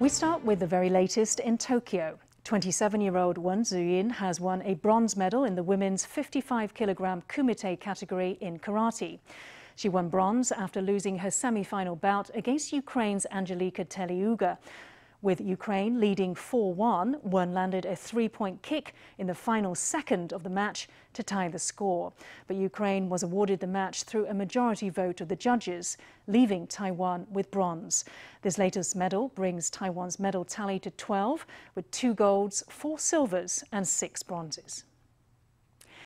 We start with the very latest in Tokyo. 27-year-old Won Zuyin has won a bronze medal in the women's 55-kilogram kumite category in karate. She won bronze after losing her semi-final bout against Ukraine's Angelika Teliuga. With Ukraine leading 4-1, Wern landed a three-point kick in the final second of the match to tie the score. But Ukraine was awarded the match through a majority vote of the judges, leaving Taiwan with bronze. This latest medal brings Taiwan's medal tally to 12, with two golds, four silvers and six bronzes.